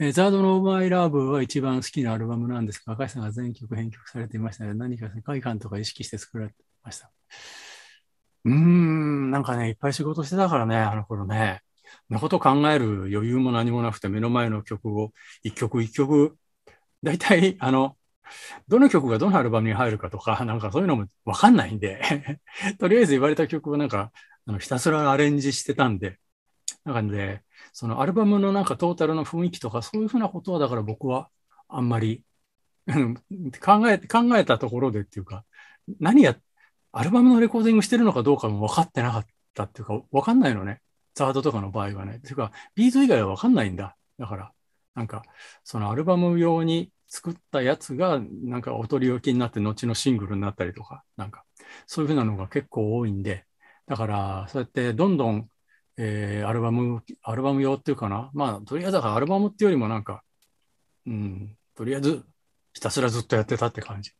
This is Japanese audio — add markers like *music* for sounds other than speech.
えー、ザードのオーバイラブは一番好きなアルバムなんですが、赤井さんが全曲編曲されていましたが、何か世界観とか意識して作られてました。うーん、なんかね、いっぱい仕事してたからね、あの頃ね。なこと考える余裕も何もなくて、目の前の曲を一曲一曲、大体、あの、どの曲がどのアルバムに入るかとか、なんかそういうのもわかんないんで *laughs* とりあえず言われた曲をなんか、あのひたすらアレンジしてたんで、なんかで、そのアルバムのなんかトータルの雰囲気とか、そういうふうなことは、だから僕はあんまり *laughs* 考え、考えたところでっていうか、何や、アルバムのレコーディングしてるのかどうかも分かってなかったっていうか、分かんないのね。ザードとかの場合はね。っていうか、ビーズ以外は分かんないんだ。だから、なんか、そのアルバム用に作ったやつが、なんかお取り置きになって、後のシングルになったりとか、なんか、そういうふうなのが結構多いんで、だから、そうやってどんどんえー、アルバム、アルバム用っていうかな。まあ、とりあえずだからアルバムっていうよりもなんか、うん、とりあえずひたすらずっとやってたって感じ。